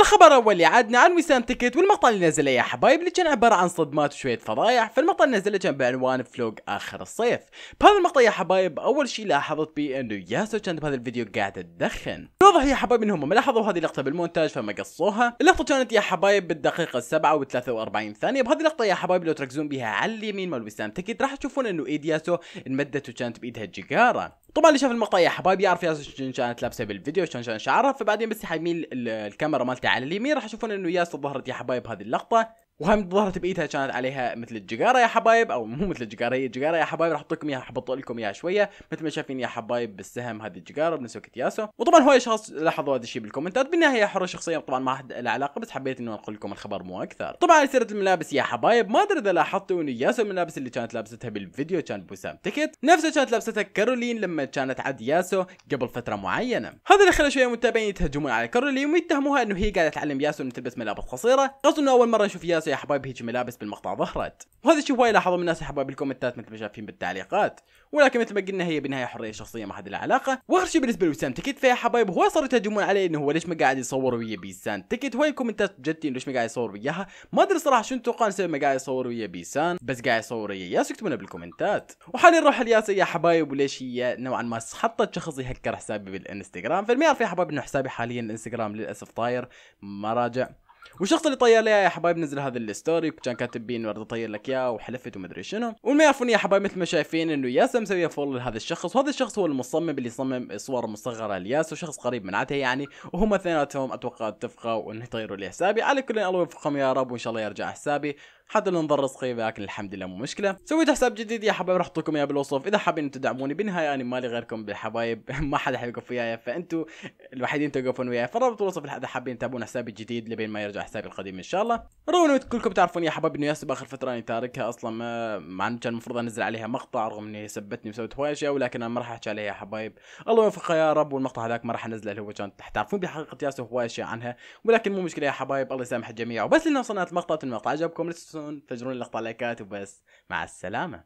الخبر الاول عادنا عن وسام تكت والمقطع اللي نزله يا حبايب اللي كان عباره عن صدمات وشويه فضايح فالمقطع اللي نزله كان بعنوان فلوق اخر الصيف بهذا المقطع يا حبايب اول شيء لاحظت بي انه ياسو كانت بهذا الفيديو قاعده تدخن الوضع يا حبايب انهم لاحظوا هذه اللقطه بالمونتاج فما قصوها اللقطه كانت يا حبايب بالدقيقه 7 و43 ثانيه بهذه اللقطه يا حبايب لو تركزون بها على اليمين مال وسام تكيد راح تشوفون انه ايد ياسو انمدت وكانت بايدها جيجارا طبعا اللي شاف المقطع يا حبايب يعرف ياسو شلون كانت لابسه بالفيديو شلون كان شعرها فبعدين بس حيميل الكاميرا مالته على اليمين راح تشوفون انه ياسو ظهرت يا حبايب هذه اللقطه وهاي ظهرت بايدها كانت عليها مثل الجقارة يا حبايب او مو مثل الجقارة هي الجقارة يا حبايب راح احط لكم اياها احبط لكم اياها شوية مثل ما شايفين يا حبايب بالسهم هذه الجقارة بنسوة ياسو وطبعا هواي اشخاص لاحظوا هذا الشيء بالكومنتات بالنهاية حرة شخصية طبعا ما حد له علاقة بس حبيت انه انقل لكم الخبر مو اكثر طبعا سيرة الملابس يا حبايب ما ادري اذا لاحظتوا انه ياسو الملابس اللي كانت لابستها بالفيديو كان بوسام تكت نفسها كانت لابستها كارولين لما كانت عد ياسو قبل فترة معينة هذا اللي خلى شوية متابعين يتهجمون على كارولين ويتهموها انه هي قاعدة تعلم ياسو انه تلبس ملابس قصيرة قصدي انه اول مرة نشوف ياسو يا حبايب هيج ملابس بالمقطع ظهرت وهذا الشيء هواي لاحظوا من الناس يا حبايب الكومنتات مثل ما شايفين بالتعليقات ولكن مثل ما قلنا هي بالنهايه حريه شخصيه ما حد لها علاقه واخر شيء بالنسبه لوسام تكت فيا حبايب هو صاروا يتهجمون عليه انه هو ليش ما قاعد يصور ويا بيسان تكت هواي الكومنتات بجد ليش ما قاعد يصور وياها ما ادري صراحه شنو توقعون سبب ما قاعد يصور ويا بيسان بس قاعد يصور ويا ياس اكتبونا بالكومنتات وحاليا نروح لياس يا حبايب وليش هي نوعا ما حطت شخص يهكر حسابي بالانستغرام فالمهم يا حبايب انه حسابي حاليا الانستغرام للاسف طاير ما راجع والشخص اللي طير لي يا حبايب نزل هذا الستوري كان كاتب بيه انه طير لك اياه وحلفت ادري شنو والما يعرفون يا حبايب مثل ما شايفين انه ياس مسوي فولو لهذا الشخص وهذا الشخص هو المصمم اللي صمم صور مصغره لياس وشخص قريب من عته يعني وهم اثنيناتهم اتوقع اتفقوا انه يطيروا لي حسابي على كل الله يوفقهم يا رب وان شاء الله يرجع حسابي حتى لو نظر رزقي لكن الحمد لله مو مشكله سويت حساب جديد يا حبايب راح احطكم اياه بالوصف اذا حابين تدعموني بالنهايه انا مالي غيركم بالحبايب ما حدا حيوقف وياي فانتوا الوحيدين توقفون وياي فالرابط بالوصف اذا حابين تتابعون حسابي الجديد لبين ما يرجع حسابي القديم ان شاء الله رغم كلكم تعرفون يا حبايب انه ياسب اخر فتره اني تاركها اصلا ما مع كان المفروض انزل عليها مقطع رغم اني سبتني وسويت هواي اشياء ولكن انا ما راح احكي عليها يا حبايب الله يوفقها يا رب والمقطع هذاك ما راح انزله اللي هو كان تعرفون بحقيقه ياسو هواي اشياء عنها ولكن مو مشكله يا حبايب الله يسامح الجميع وبس لنا وصلنا المقطع المقطع عجبكم لا تنسون تفجرون اللقطه لايكات وبس مع السلامه